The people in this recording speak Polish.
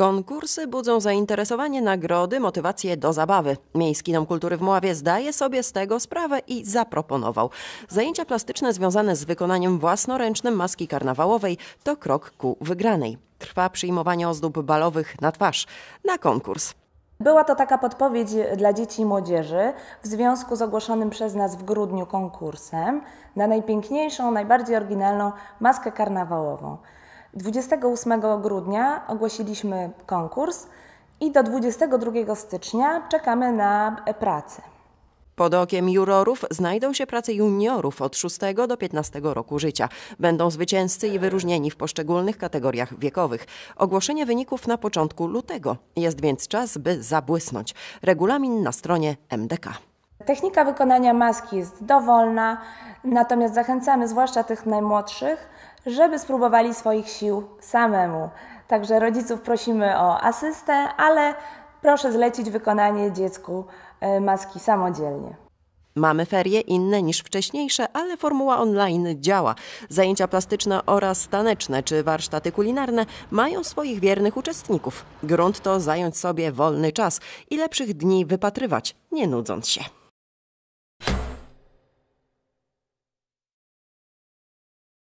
Konkursy budzą zainteresowanie, nagrody, motywację do zabawy. Miejski Dom Kultury w Moławie zdaje sobie z tego sprawę i zaproponował. Zajęcia plastyczne związane z wykonaniem własnoręcznym maski karnawałowej to krok ku wygranej. Trwa przyjmowanie ozdób balowych na twarz na konkurs. Była to taka podpowiedź dla dzieci i młodzieży w związku z ogłoszonym przez nas w grudniu konkursem na najpiękniejszą, najbardziej oryginalną maskę karnawałową. 28 grudnia ogłosiliśmy konkurs i do 22 stycznia czekamy na pracę. Pod okiem jurorów znajdą się prace juniorów od 6 do 15 roku życia. Będą zwycięzcy i wyróżnieni w poszczególnych kategoriach wiekowych. Ogłoszenie wyników na początku lutego. Jest więc czas, by zabłysnąć. Regulamin na stronie MDK. Technika wykonania maski jest dowolna, natomiast zachęcamy zwłaszcza tych najmłodszych, żeby spróbowali swoich sił samemu. Także rodziców prosimy o asystę, ale proszę zlecić wykonanie dziecku e, maski samodzielnie. Mamy ferie inne niż wcześniejsze, ale formuła online działa. Zajęcia plastyczne oraz taneczne czy warsztaty kulinarne mają swoich wiernych uczestników. Grunt to zająć sobie wolny czas i lepszych dni wypatrywać, nie nudząc się.